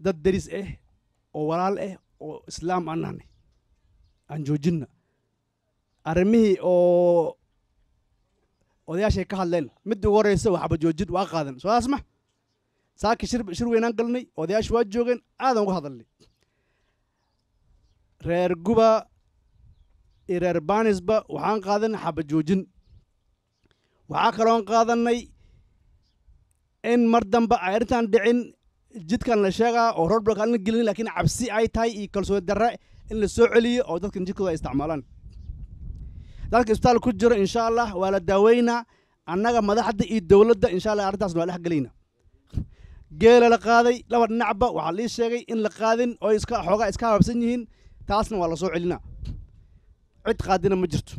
dad deris ah oo walaal ah oo islaam aan nahnay aan joojinna arrimihii oo odayaashay ka hadleen midii ugu horeysa waxba joojin waa qaadan soo taas ma saaki shir weynaan galnay odayaashu waa joogeen aadan uga hadalnay reer guba iyo e reer banisba waxaan qaadanay xaba joojin waxaa kaloon qaadanay in mar dambe ay arrintaan dhicin jidkan la sheegaa oo roadblock aan la gelin laakiin cabsi ay tahay iyo kalsooni darre in la soo celiyo oo dadkan jidkooda ay isticmaalaan dadka isbitaal ku jiro insha allah waa la daaweynaa annaga madaxda iyo dowladda insha allah arrintaasna waa dhex gelayna geela la qaaday laba dhinacba waxaa lii sheegay in la qaadin oo iska xoogaa iska habaabsan yihiin taasna waa la soo celinaa cid qaadina ma jirto